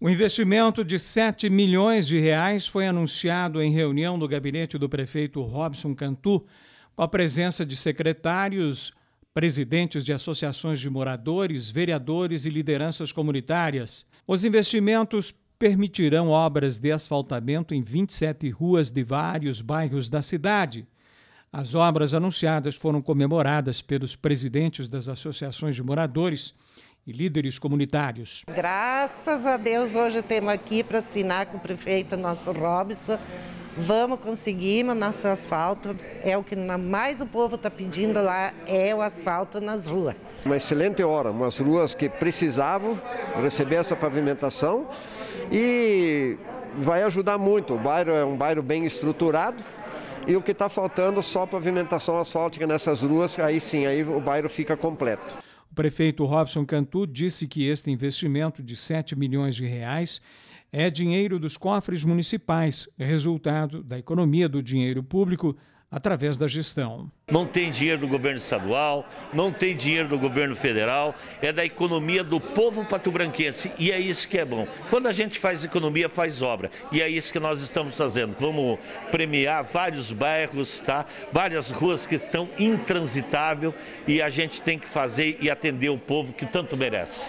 O investimento de 7 milhões de reais foi anunciado em reunião do gabinete do prefeito Robson Cantu, com a presença de secretários, presidentes de associações de moradores, vereadores e lideranças comunitárias. Os investimentos permitirão obras de asfaltamento em 27 ruas de vários bairros da cidade. As obras anunciadas foram comemoradas pelos presidentes das associações de moradores e líderes comunitários. Graças a Deus, hoje temos aqui para assinar com o prefeito nosso Robson. Vamos conseguir o nosso asfalto. É o que mais o povo está pedindo lá, é o asfalto nas ruas. Uma excelente hora, umas ruas que precisavam receber essa pavimentação e vai ajudar muito. O bairro é um bairro bem estruturado, e o que está faltando só pavimentação asfáltica nessas ruas, aí sim, aí o bairro fica completo prefeito Robson Cantu disse que este investimento de 7 milhões de reais é dinheiro dos cofres municipais, resultado da economia do dinheiro público através da gestão. Não tem dinheiro do governo estadual, não tem dinheiro do governo federal, é da economia do povo patobranquense e é isso que é bom. Quando a gente faz economia, faz obra e é isso que nós estamos fazendo. Vamos premiar vários bairros, tá? várias ruas que estão intransitáveis e a gente tem que fazer e atender o povo que tanto merece.